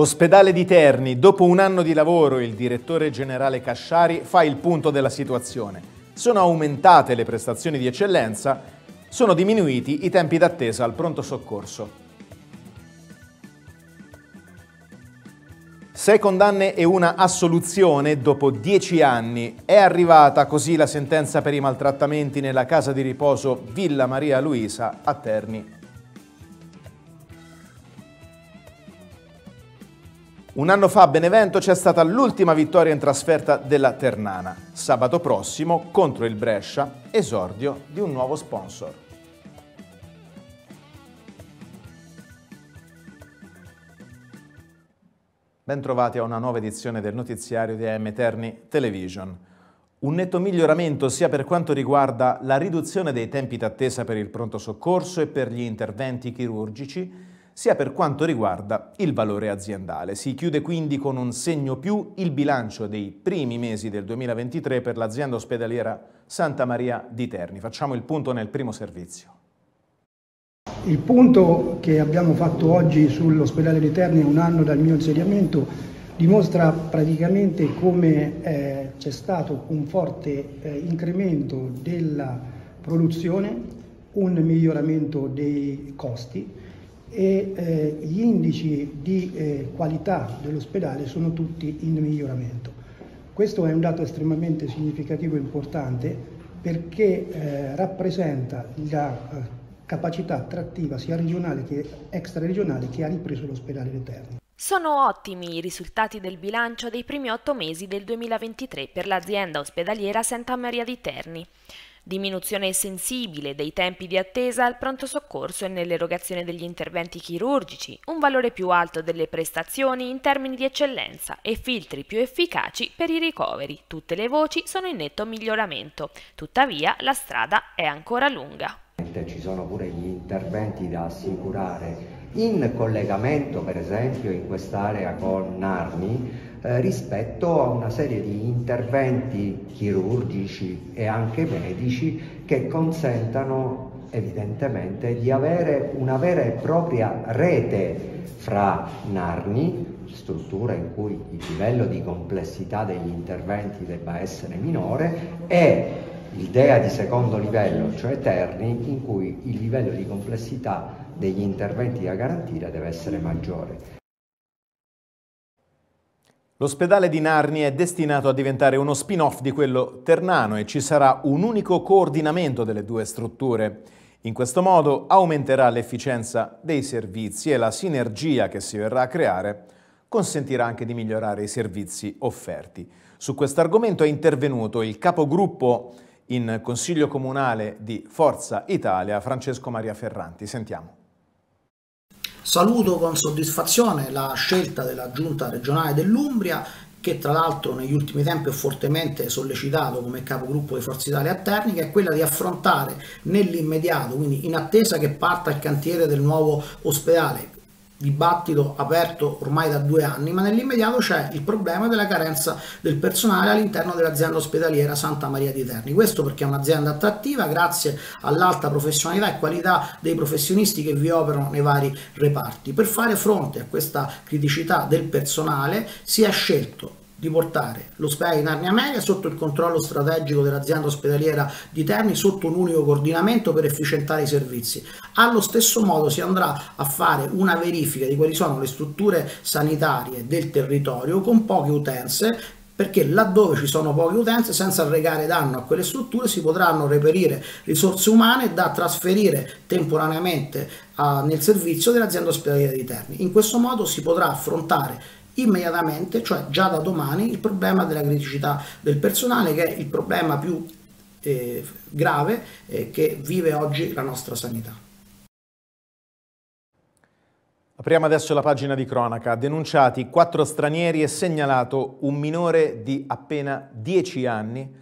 Ospedale di Terni, dopo un anno di lavoro il direttore generale Casciari fa il punto della situazione. Sono aumentate le prestazioni di eccellenza, sono diminuiti i tempi d'attesa al pronto soccorso. Sei condanne e una assoluzione dopo dieci anni. È arrivata così la sentenza per i maltrattamenti nella casa di riposo Villa Maria Luisa a Terni. Un anno fa a Benevento c'è stata l'ultima vittoria in trasferta della Ternana. Sabato prossimo, contro il Brescia, esordio di un nuovo sponsor. Bentrovati a una nuova edizione del notiziario di AM Terni Television. Un netto miglioramento sia per quanto riguarda la riduzione dei tempi d'attesa per il pronto soccorso e per gli interventi chirurgici, sia per quanto riguarda il valore aziendale. Si chiude quindi con un segno più il bilancio dei primi mesi del 2023 per l'azienda ospedaliera Santa Maria di Terni. Facciamo il punto nel primo servizio. Il punto che abbiamo fatto oggi sull'ospedale di Terni, un anno dal mio insediamento, dimostra praticamente come eh, c'è stato un forte eh, incremento della produzione, un miglioramento dei costi, e eh, gli indici di eh, qualità dell'ospedale sono tutti in miglioramento. Questo è un dato estremamente significativo e importante perché eh, rappresenta la eh, capacità attrattiva sia regionale che extraregionale che ha ripreso l'ospedale di Terni. Sono ottimi i risultati del bilancio dei primi otto mesi del 2023 per l'azienda ospedaliera Santa Maria di Terni diminuzione sensibile dei tempi di attesa al pronto soccorso e nell'erogazione degli interventi chirurgici, un valore più alto delle prestazioni in termini di eccellenza e filtri più efficaci per i ricoveri. Tutte le voci sono in netto miglioramento, tuttavia la strada è ancora lunga. Ci sono pure gli interventi da assicurare in collegamento per esempio in quest'area con Narni eh, rispetto a una serie di interventi chirurgici e anche medici che consentano evidentemente di avere una vera e propria rete fra Narni, struttura in cui il livello di complessità degli interventi debba essere minore, e l'idea di secondo livello, cioè Terni, in cui il livello di complessità degli interventi da garantire deve essere maggiore. L'ospedale di Narni è destinato a diventare uno spin-off di quello ternano e ci sarà un unico coordinamento delle due strutture. In questo modo aumenterà l'efficienza dei servizi e la sinergia che si verrà a creare consentirà anche di migliorare i servizi offerti. Su questo argomento è intervenuto il capogruppo in Consiglio Comunale di Forza Italia, Francesco Maria Ferranti. Sentiamo. Saluto con soddisfazione la scelta della giunta regionale dell'Umbria che tra l'altro negli ultimi tempi ho fortemente sollecitato come capogruppo di Forza Italia a Ternica, è quella di affrontare nell'immediato, quindi in attesa che parta il cantiere del nuovo ospedale, dibattito aperto ormai da due anni, ma nell'immediato c'è il problema della carenza del personale all'interno dell'azienda ospedaliera Santa Maria di Terni. Questo perché è un'azienda attrattiva grazie all'alta professionalità e qualità dei professionisti che vi operano nei vari reparti. Per fare fronte a questa criticità del personale si è scelto di portare l'ospedale in Arnia Media sotto il controllo strategico dell'azienda ospedaliera di Terni sotto un unico coordinamento per efficientare i servizi. Allo stesso modo si andrà a fare una verifica di quali sono le strutture sanitarie del territorio con poche utenze perché laddove ci sono poche utenze senza regare danno a quelle strutture si potranno reperire risorse umane da trasferire temporaneamente a, ah, nel servizio dell'azienda ospedaliera di Terni. In questo modo si potrà affrontare immediatamente, cioè già da domani, il problema della criticità del personale, che è il problema più eh, grave eh, che vive oggi la nostra sanità. Apriamo adesso la pagina di cronaca. Denunciati quattro stranieri e segnalato un minore di appena 10 anni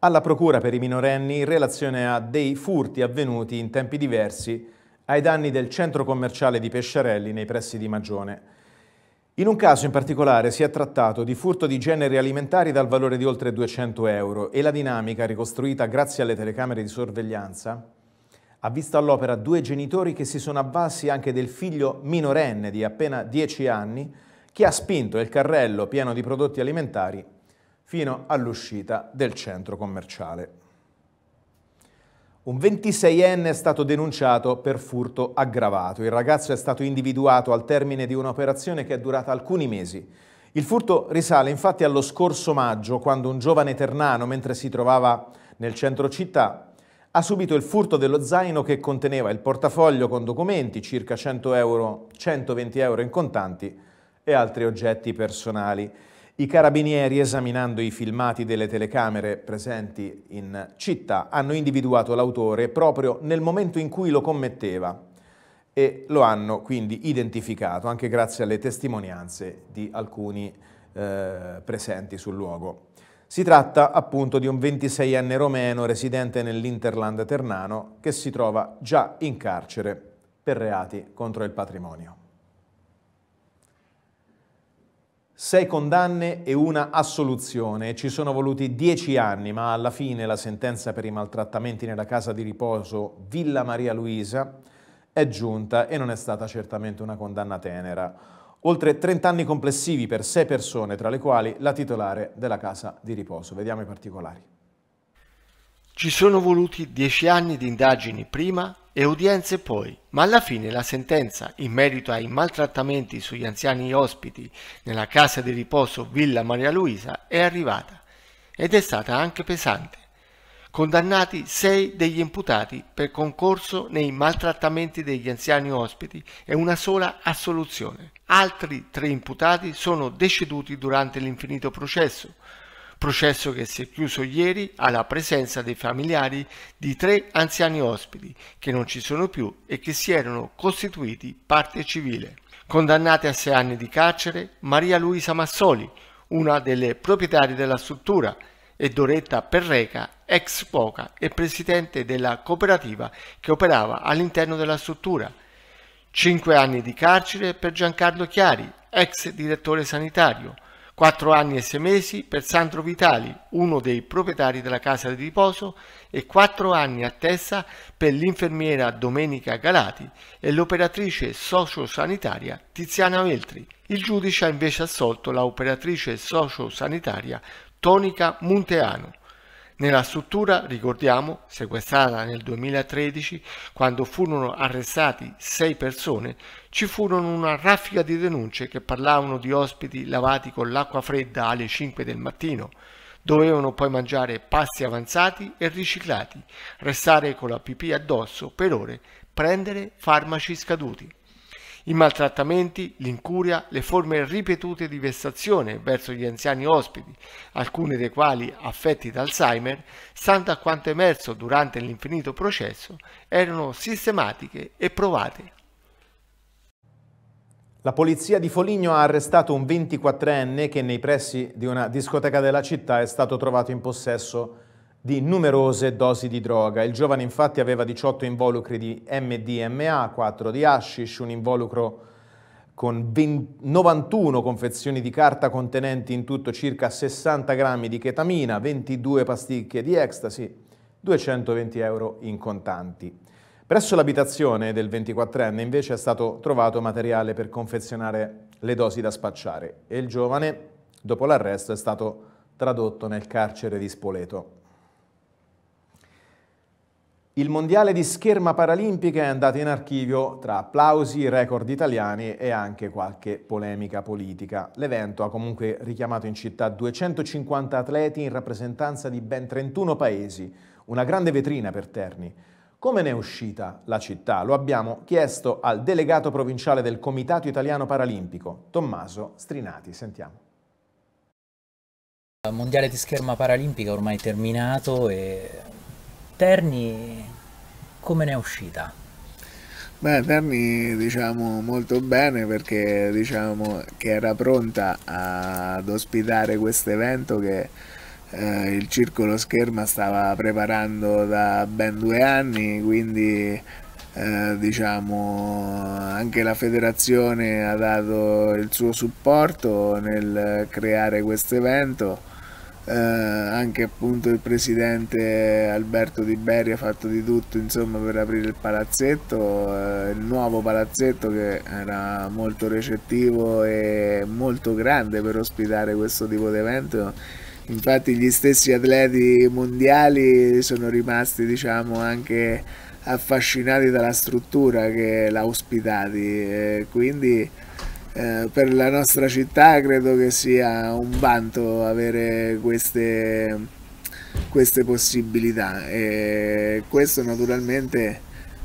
alla Procura per i minorenni in relazione a dei furti avvenuti in tempi diversi ai danni del centro commerciale di Pesciarelli nei pressi di Magione. In un caso in particolare si è trattato di furto di generi alimentari dal valore di oltre 200 euro e la dinamica, ricostruita grazie alle telecamere di sorveglianza, ha visto all'opera due genitori che si sono avvalsi anche del figlio minorenne di appena 10 anni che ha spinto il carrello pieno di prodotti alimentari fino all'uscita del centro commerciale. Un 26enne è stato denunciato per furto aggravato. Il ragazzo è stato individuato al termine di un'operazione che è durata alcuni mesi. Il furto risale infatti allo scorso maggio, quando un giovane ternano, mentre si trovava nel centro città, ha subito il furto dello zaino che conteneva il portafoglio con documenti, circa 100 euro, 120 euro in contanti e altri oggetti personali. I carabinieri, esaminando i filmati delle telecamere presenti in città, hanno individuato l'autore proprio nel momento in cui lo commetteva e lo hanno quindi identificato, anche grazie alle testimonianze di alcuni eh, presenti sul luogo. Si tratta appunto di un 26enne romeno residente nell'Interland ternano che si trova già in carcere per reati contro il patrimonio. sei condanne e una assoluzione. Ci sono voluti dieci anni, ma alla fine la sentenza per i maltrattamenti nella casa di riposo Villa Maria Luisa è giunta e non è stata certamente una condanna tenera. Oltre 30 anni complessivi per sei persone, tra le quali la titolare della casa di riposo. Vediamo i particolari. Ci sono voluti dieci anni di indagini prima e udienze poi, ma alla fine la sentenza in merito ai maltrattamenti sugli anziani ospiti nella casa di riposo Villa Maria Luisa è arrivata ed è stata anche pesante. Condannati sei degli imputati per concorso nei maltrattamenti degli anziani ospiti e una sola assoluzione. Altri tre imputati sono deceduti durante l'infinito processo, processo che si è chiuso ieri alla presenza dei familiari di tre anziani ospiti che non ci sono più e che si erano costituiti parte civile. Condannate a sei anni di carcere Maria Luisa Massoli, una delle proprietarie della struttura, e Doretta Perreca, ex poca e presidente della cooperativa che operava all'interno della struttura. Cinque anni di carcere per Giancarlo Chiari, ex direttore sanitario, 4 anni e 6 mesi per Sandro Vitali, uno dei proprietari della casa di riposo, e 4 anni a testa per l'infermiera Domenica Galati e l'operatrice sociosanitaria Tiziana Veltri. Il giudice ha invece assolto l'operatrice sociosanitaria Tonica Munteano nella struttura, ricordiamo, sequestrata nel 2013, quando furono arrestati sei persone, ci furono una raffica di denunce che parlavano di ospiti lavati con l'acqua fredda alle 5 del mattino, dovevano poi mangiare pasti avanzati e riciclati, restare con la pipì addosso per ore, prendere farmaci scaduti. I maltrattamenti, l'incuria, le forme ripetute di vessazione verso gli anziani ospiti, alcuni dei quali affetti da Alzheimer, stando a quanto emerso durante l'infinito processo, erano sistematiche e provate. La polizia di Foligno ha arrestato un 24enne che nei pressi di una discoteca della città è stato trovato in possesso di di numerose dosi di droga. Il giovane infatti aveva 18 involucri di MDMA, 4 di hashish, un involucro con 20, 91 confezioni di carta contenenti in tutto circa 60 grammi di ketamina, 22 pasticche di ecstasy, 220 euro in contanti. Presso l'abitazione del 24enne invece è stato trovato materiale per confezionare le dosi da spacciare e il giovane, dopo l'arresto, è stato tradotto nel carcere di Spoleto. Il mondiale di scherma paralimpica è andato in archivio tra applausi, record italiani e anche qualche polemica politica. L'evento ha comunque richiamato in città 250 atleti in rappresentanza di ben 31 paesi, una grande vetrina per Terni. Come ne è uscita la città? Lo abbiamo chiesto al delegato provinciale del Comitato Italiano Paralimpico, Tommaso Strinati. Sentiamo. Il mondiale di scherma paralimpica ormai terminato e Terni come ne è uscita? Beh, Terni diciamo molto bene perché diciamo che era pronta ad ospitare questo evento che eh, il Circolo Scherma stava preparando da ben due anni, quindi eh, diciamo anche la federazione ha dato il suo supporto nel creare questo evento eh, anche appunto il presidente Alberto Di Beri ha fatto di tutto insomma, per aprire il palazzetto, eh, il nuovo palazzetto che era molto recettivo e molto grande per ospitare questo tipo di evento. Infatti gli stessi atleti mondiali sono rimasti diciamo anche affascinati dalla struttura che l'ha ospitati, eh, quindi eh, per la nostra città credo che sia un vanto avere queste, queste possibilità e questo naturalmente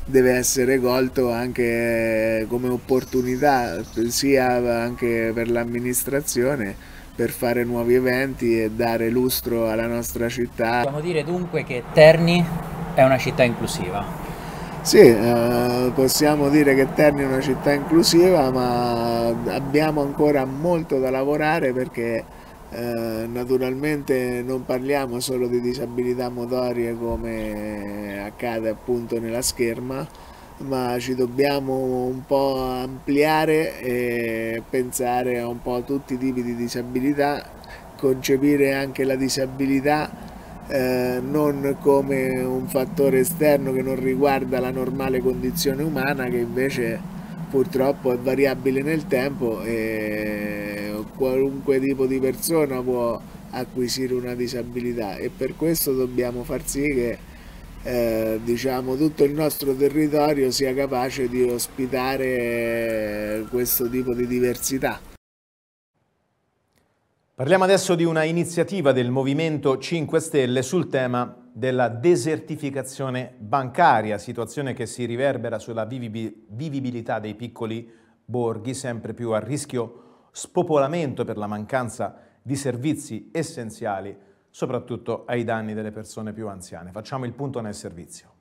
deve essere colto anche come opportunità sia anche per l'amministrazione per fare nuovi eventi e dare lustro alla nostra città. Possiamo dire dunque che Terni è una città inclusiva. Sì, eh, possiamo dire che Terni è una città inclusiva, ma abbiamo ancora molto da lavorare perché eh, naturalmente non parliamo solo di disabilità motorie come accade appunto nella scherma, ma ci dobbiamo un po' ampliare e pensare un po' a tutti i tipi di disabilità, concepire anche la disabilità eh, non come un fattore esterno che non riguarda la normale condizione umana che invece purtroppo è variabile nel tempo e qualunque tipo di persona può acquisire una disabilità e per questo dobbiamo far sì che eh, diciamo, tutto il nostro territorio sia capace di ospitare questo tipo di diversità. Parliamo adesso di una iniziativa del Movimento 5 Stelle sul tema della desertificazione bancaria, situazione che si riverbera sulla vivibilità dei piccoli borghi, sempre più a rischio spopolamento per la mancanza di servizi essenziali, soprattutto ai danni delle persone più anziane. Facciamo il punto nel servizio.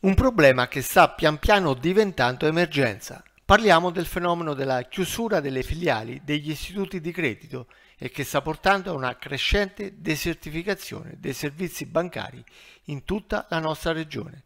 Un problema che sta pian piano diventando emergenza. Parliamo del fenomeno della chiusura delle filiali degli istituti di credito e che sta portando a una crescente desertificazione dei servizi bancari in tutta la nostra regione.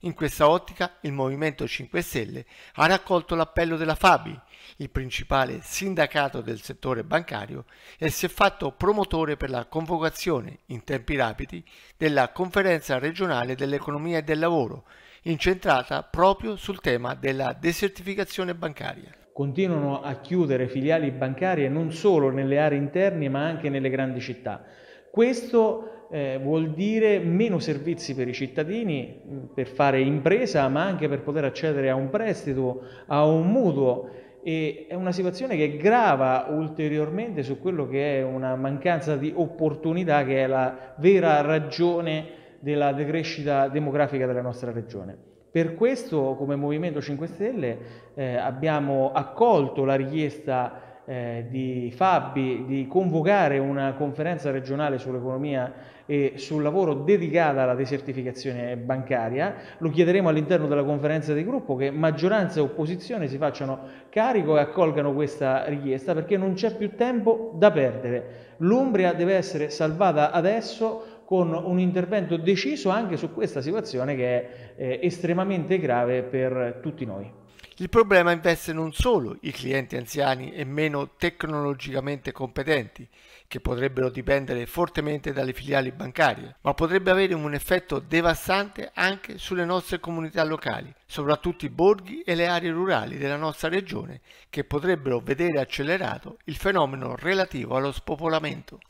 In questa ottica il Movimento 5 Stelle ha raccolto l'appello della Fabi, il principale sindacato del settore bancario, e si è fatto promotore per la convocazione in tempi rapidi della conferenza regionale dell'economia e del lavoro incentrata proprio sul tema della desertificazione bancaria. Continuano a chiudere filiali bancarie non solo nelle aree interne ma anche nelle grandi città. Questo eh, vuol dire meno servizi per i cittadini mm, per fare impresa ma anche per poter accedere a un prestito, a un mutuo e è una situazione che grava ulteriormente su quello che è una mancanza di opportunità che è la vera ragione della decrescita demografica della nostra regione. Per questo come Movimento 5 Stelle eh, abbiamo accolto la richiesta eh, di Fabbi di convocare una conferenza regionale sull'economia e sul lavoro dedicata alla desertificazione bancaria. Lo chiederemo all'interno della conferenza di gruppo che maggioranza e opposizione si facciano carico e accolgano questa richiesta perché non c'è più tempo da perdere. L'Umbria deve essere salvata adesso con un intervento deciso anche su questa situazione che è eh, estremamente grave per tutti noi. Il problema investe non solo i clienti anziani e meno tecnologicamente competenti, che potrebbero dipendere fortemente dalle filiali bancarie, ma potrebbe avere un effetto devastante anche sulle nostre comunità locali, soprattutto i borghi e le aree rurali della nostra regione, che potrebbero vedere accelerato il fenomeno relativo allo spopolamento.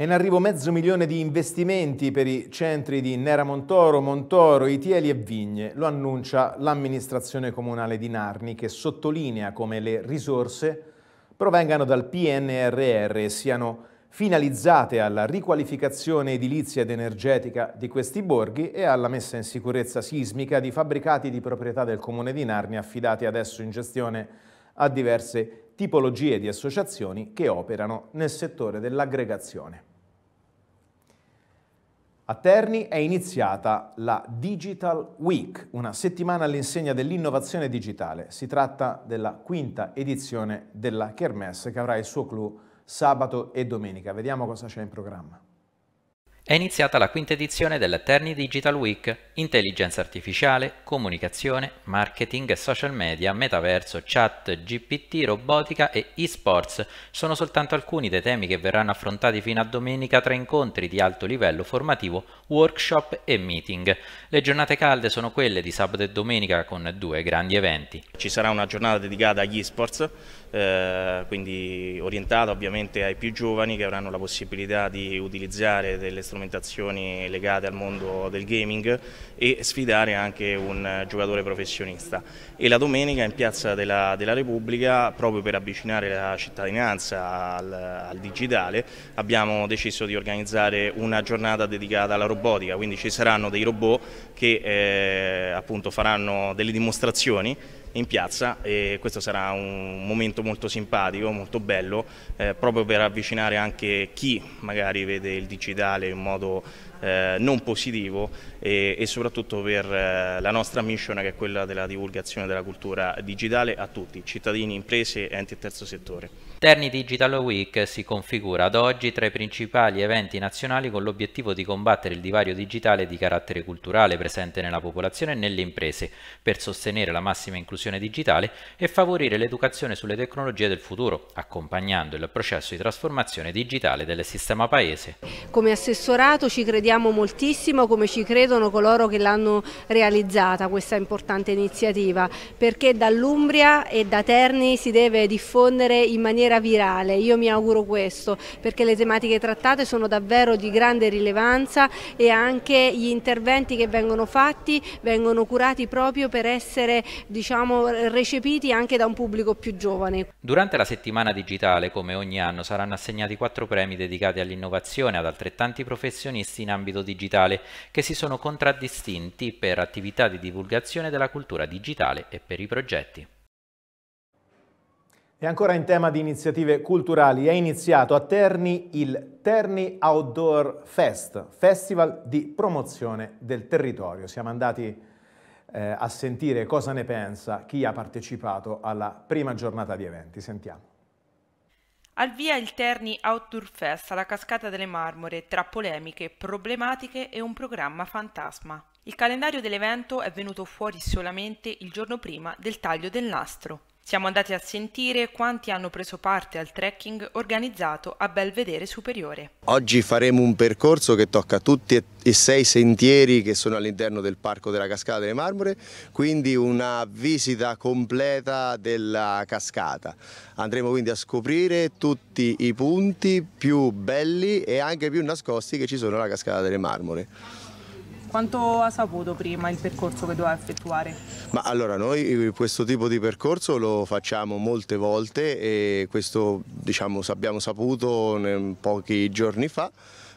È in arrivo mezzo milione di investimenti per i centri di Nera Montoro, Montoro, Itieli e Vigne, lo annuncia l'amministrazione comunale di Narni che sottolinea come le risorse provengano dal PNRR e siano finalizzate alla riqualificazione edilizia ed energetica di questi borghi e alla messa in sicurezza sismica di fabbricati di proprietà del comune di Narni affidati adesso in gestione a diverse tipologie di associazioni che operano nel settore dell'aggregazione. A Terni è iniziata la Digital Week, una settimana all'insegna dell'innovazione digitale. Si tratta della quinta edizione della Kermesse che avrà il suo clou sabato e domenica. Vediamo cosa c'è in programma. È iniziata la quinta edizione della Terni Digital Week, intelligenza artificiale, comunicazione, marketing, social media, metaverso, chat, GPT, robotica e esports sono soltanto alcuni dei temi che verranno affrontati fino a domenica tra incontri di alto livello formativo workshop e meeting. Le giornate calde sono quelle di sabato e domenica con due grandi eventi. Ci sarà una giornata dedicata agli esports, eh, quindi orientata ovviamente ai più giovani che avranno la possibilità di utilizzare delle strumentazioni legate al mondo del gaming e sfidare anche un giocatore professionista. E la domenica in Piazza della, della Repubblica, proprio per avvicinare la cittadinanza al, al digitale, abbiamo deciso di organizzare una giornata dedicata alla robotica robotica, quindi ci saranno dei robot che eh, appunto faranno delle dimostrazioni in piazza e questo sarà un momento molto simpatico, molto bello, eh, proprio per avvicinare anche chi magari vede il digitale in modo eh, non positivo e, e soprattutto per eh, la nostra mission che è quella della divulgazione della cultura digitale a tutti, cittadini, imprese, enti e terzo settore. Terni Digital Week si configura ad oggi tra i principali eventi nazionali con l'obiettivo di combattere il divario digitale di carattere culturale presente nella popolazione e nelle imprese per sostenere la massima inclusione inclusione digitale e favorire l'educazione sulle tecnologie del futuro, accompagnando il processo di trasformazione digitale del sistema paese. Come assessorato ci crediamo moltissimo, come ci credono coloro che l'hanno realizzata questa importante iniziativa, perché dall'Umbria e da Terni si deve diffondere in maniera virale, io mi auguro questo, perché le tematiche trattate sono davvero di grande rilevanza e anche gli interventi che vengono fatti vengono curati proprio per essere diciamo, diciamo, recepiti anche da un pubblico più giovane. Durante la settimana digitale, come ogni anno, saranno assegnati quattro premi dedicati all'innovazione ad altrettanti professionisti in ambito digitale che si sono contraddistinti per attività di divulgazione della cultura digitale e per i progetti. E ancora in tema di iniziative culturali è iniziato a Terni il Terni Outdoor Fest, festival di promozione del territorio. Siamo andati eh, a sentire cosa ne pensa chi ha partecipato alla prima giornata di eventi. Sentiamo. Al via il Terni Outdoor Fest alla Cascata delle Marmore, tra polemiche, problematiche e un programma fantasma. Il calendario dell'evento è venuto fuori solamente il giorno prima del taglio del nastro. Siamo andati a sentire quanti hanno preso parte al trekking organizzato a Belvedere Superiore. Oggi faremo un percorso che tocca tutti e sei sentieri che sono all'interno del Parco della Cascata delle Marmore, quindi una visita completa della cascata. Andremo quindi a scoprire tutti i punti più belli e anche più nascosti che ci sono alla Cascata delle Marmore. Quanto ha saputo prima il percorso che doveva effettuare? Ma allora noi eh, questo tipo di percorso lo facciamo molte volte e questo diciamo, abbiamo saputo pochi giorni fa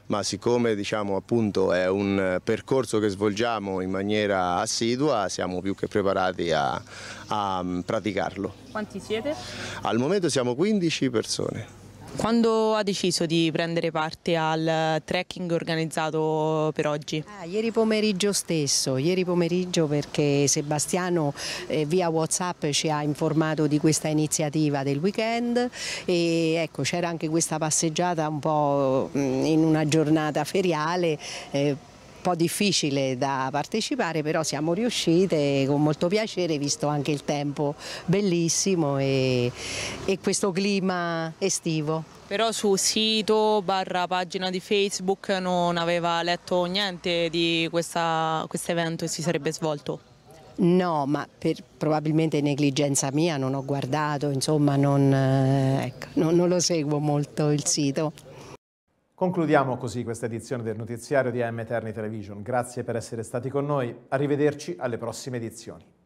ma siccome diciamo, appunto, è un percorso che svolgiamo in maniera assidua siamo più che preparati a, a praticarlo. Quanti siete? Al momento siamo 15 persone. Quando ha deciso di prendere parte al trekking organizzato per oggi? Ah, ieri pomeriggio stesso, ieri pomeriggio perché Sebastiano eh, via Whatsapp ci ha informato di questa iniziativa del weekend e ecco c'era anche questa passeggiata un po' mm, in una giornata feriale eh, un po' difficile da partecipare, però siamo riuscite con molto piacere, visto anche il tempo bellissimo e, e questo clima estivo. Però sul sito barra pagina di Facebook non aveva letto niente di questo quest evento che si sarebbe svolto? No, ma per, probabilmente negligenza mia non ho guardato, insomma non, eh, ecco, non, non lo seguo molto il sito. Concludiamo così questa edizione del notiziario di AM Eterni Television. Grazie per essere stati con noi. Arrivederci alle prossime edizioni.